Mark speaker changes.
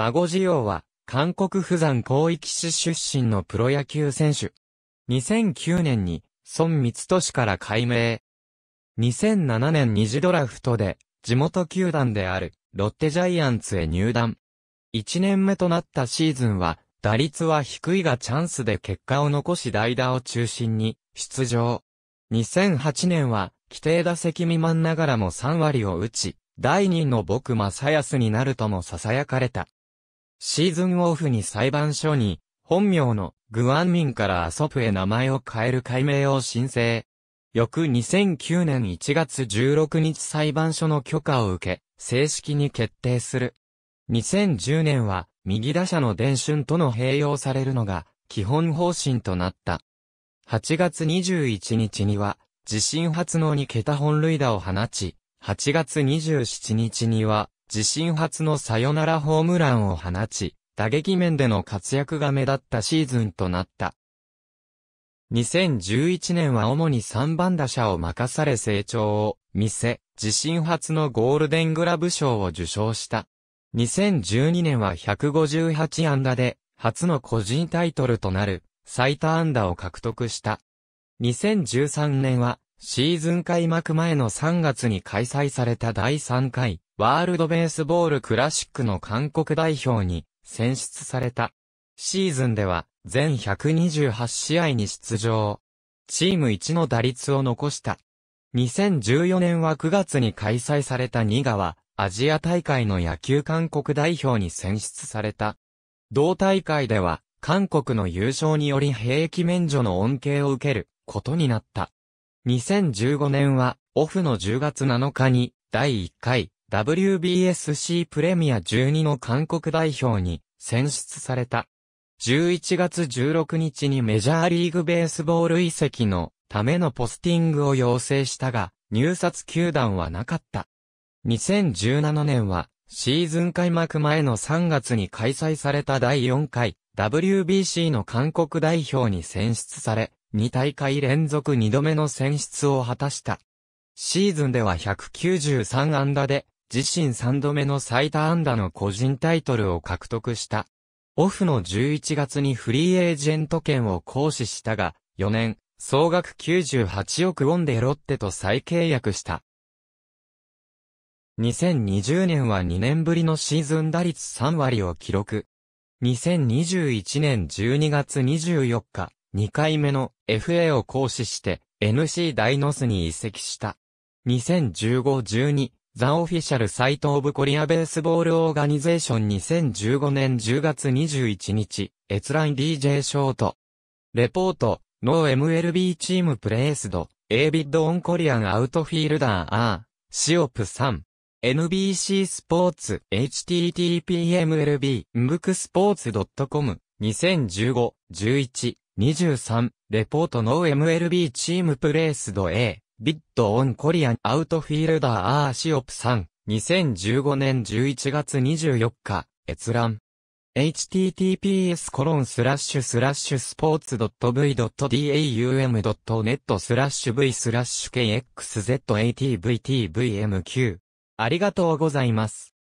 Speaker 1: 孫次陽は、韓国釜山広域市出身のプロ野球選手。2009年に、孫光俊から改名。2007年二次ドラフトで、地元球団である、ロッテジャイアンツへ入団。1年目となったシーズンは、打率は低いがチャンスで結果を残し代打を中心に出場。2008年は規定打席未満ながらも3割を打ち、第2の僕正康になるとも囁かれた。シーズンオフに裁判所に、本名のグアンミンからアソプへ名前を変える改名を申請。翌2009年1月16日裁判所の許可を受け、正式に決定する。2010年は、右打者の伝春との併用されるのが、基本方針となった。8月21日には、自身初の2桁本塁打を放ち、8月27日には、自身初のサヨナラホームランを放ち、打撃面での活躍が目立ったシーズンとなった。2011年は主に3番打者を任され成長を見せ、自身初のゴールデングラブ賞を受賞した。2012年は158安打で、初の個人タイトルとなる最多安打を獲得した。2013年はシーズン開幕前の3月に開催された第3回ワールドベースボールクラシックの韓国代表に選出された。シーズンでは全128試合に出場。チーム1の打率を残した。2014年は9月に開催された2川はアジア大会の野球韓国代表に選出された。同大会では韓国の優勝により兵役免除の恩恵を受けることになった。2015年はオフの10月7日に第1回 WBSC プレミア12の韓国代表に選出された。11月16日にメジャーリーグベースボール移籍のためのポスティングを要請したが、入札球団はなかった。2017年はシーズン開幕前の3月に開催された第4回 WBC の韓国代表に選出され、2大会連続2度目の選出を果たした。シーズンでは193安打で自身3度目の最多安打の個人タイトルを獲得した。オフの11月にフリーエージェント権を行使したが、4年、総額98億ウォンでロッテと再契約した。2020年は2年ぶりのシーズン打率3割を記録。2021年12月24日、2回目の FA を行使して NC ダイノスに移籍した。2015-12ザ・オフィシャル・サイト・オブ・コリア・ベースボール・オーガニゼーション2015年10月21日、閲覧 DJ ショート。レポート、ノー MLB チームプレイスド、エイビッド・オン・コリアン・アウトフィールダー・アー、シオプ3。NBC スポーツ httpmlb ムクスポーツ .com 2015-11-23レポートノの MLB チームプレイスド A ビットオンコリアンアウトフィールダーアーシオプさん、2015年11月24日、閲覧。https コロンスラッシュスラッシュスポーツ .v.daum.net スラッシュ v スラッシュ k x z a t v t v m q ありがとうございます。